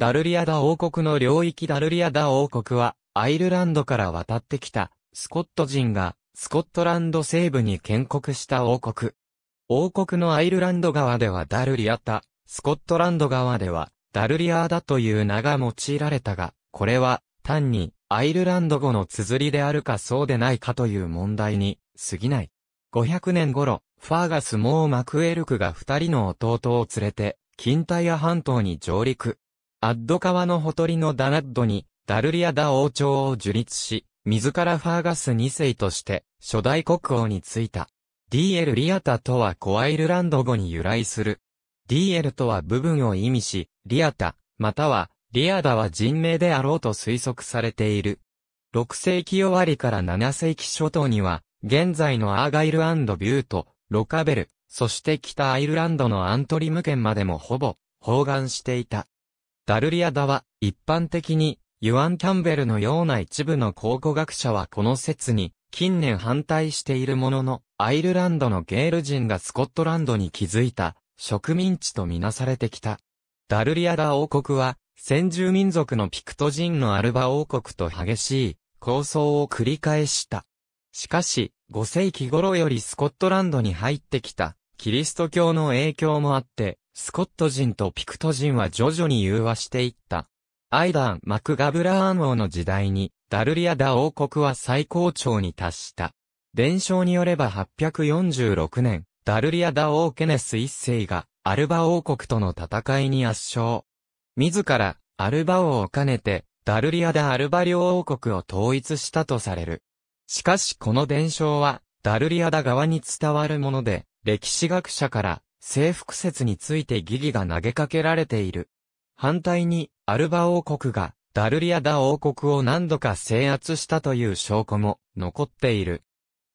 ダルリアダ王国の領域ダルリアダ王国は、アイルランドから渡ってきた、スコット人が、スコットランド西部に建国した王国。王国のアイルランド側ではダルリアタ、スコットランド側では、ダルリアーダという名が用いられたが、これは、単に、アイルランド語の綴りであるかそうでないかという問題に、過ぎない。500年頃、ファーガス・モー・マクエルクが二人の弟を連れて、キンタア半島に上陸。アッド川のほとりのダナッドに、ダルリアダ王朝を樹立し、自らファーガス2世として、初代国王に就いた。DL リアタとはコアイルランド語に由来する。DL とは部分を意味し、リアタ、または、リアダは人名であろうと推測されている。6世紀終わりから7世紀初頭には、現在のアーガイルビュート、ロカベル、そして北アイルランドのアントリム県までもほぼ、包含していた。ダルリアダは、一般的に、ユアン・キャンベルのような一部の考古学者はこの説に、近年反対しているものの、アイルランドのゲール人がスコットランドに築いた、植民地とみなされてきた。ダルリアダ王国は、先住民族のピクト人のアルバ王国と激しい、抗争を繰り返した。しかし、5世紀頃よりスコットランドに入ってきた、キリスト教の影響もあって、スコット人とピクト人は徐々に融和していった。アイダーン・マクガブラーン王の時代に、ダルリアダ王国は最高潮に達した。伝承によれば846年、ダルリアダ王ケネス一世が、アルバ王国との戦いに圧勝。自ら、アルバ王を兼ねて、ダルリアダ・アルバ両王国を統一したとされる。しかしこの伝承は、ダルリアダ側に伝わるもので、歴史学者から、征服説について疑義が投げかけられている。反対に、アルバ王国が、ダルリアダ王国を何度か制圧したという証拠も残っている。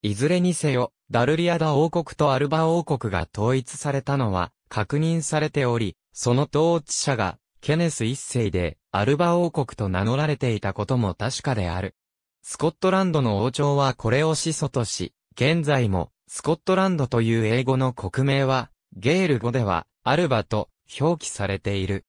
いずれにせよ、ダルリアダ王国とアルバ王国が統一されたのは確認されており、その統治者がケネス一世でアルバ王国と名乗られていたことも確かである。スコットランドの王朝はこれを始祖とし、現在もスコットランドという英語の国名はゲール語では、アルバと表記されている。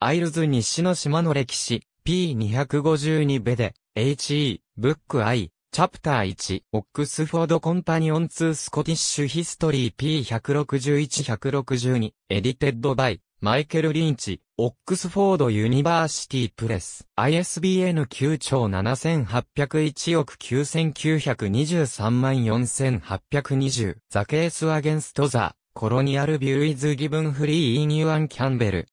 アイルズ西の島の歴史、P252 ベで、HE、ブック I、チャプター1、オックスフォードコンパニオンツースコティッシュヒストリー P161-162、エディテッドバイ、マイケル・リンチ、オックスフォード・ユニバーシティ・プレス、ISBN 9兆7801億9923万4820、ザケース・アゲンスト・ザ、コロニアルビューイズギブンフリーインユアンキャンベル。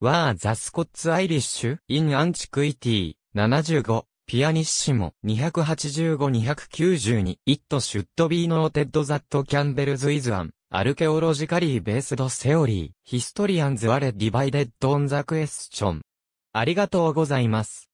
ワーザスコッツアイリッシュインアンチクイティ75、ピアニッシモ285-292イットシュッド・ビーノーテッドザットキャンベルズイズアン。アルケオロジカリーベースドセオリー、ヒストリアンズアレディバイデッドオンザクエスチョン。ありがとうございます。